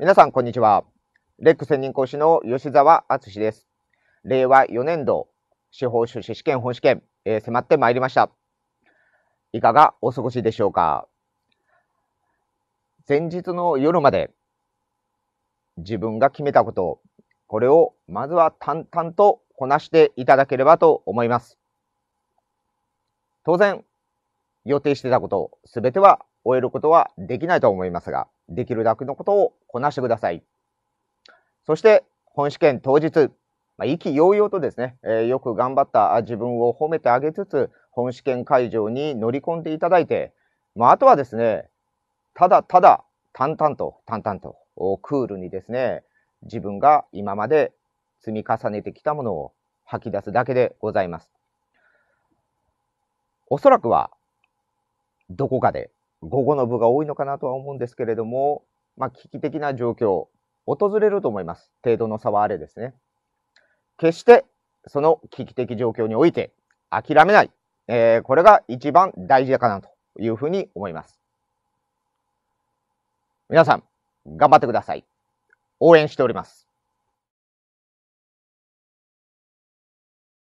皆さん、こんにちは。レック専任講師の吉澤敦です。令和4年度、司法修士試験本試験、えー、迫ってまいりました。いかがお過ごしでしょうか前日の夜まで、自分が決めたこと、これをまずは淡々とこなしていただければと思います。当然、予定してたこと、すべては終えることはできないと思いますが、できるだけのことをこなしてください。そして、本試験当日、まあ、意気揚々とですね、えー、よく頑張った自分を褒めてあげつつ、本試験会場に乗り込んでいただいて、まあ、あとはですね、ただただ淡々と淡々とクールにですね、自分が今まで積み重ねてきたものを吐き出すだけでございます。おそらくは、どこかで午後の部が多いのかなとは思うんですけれども、まあ、危機的な状況、訪れると思います。程度の差はあれですね。決して、その危機的状況において、諦めない。えー、これが一番大事かなというふうに思います。皆さん、頑張ってください。応援しております。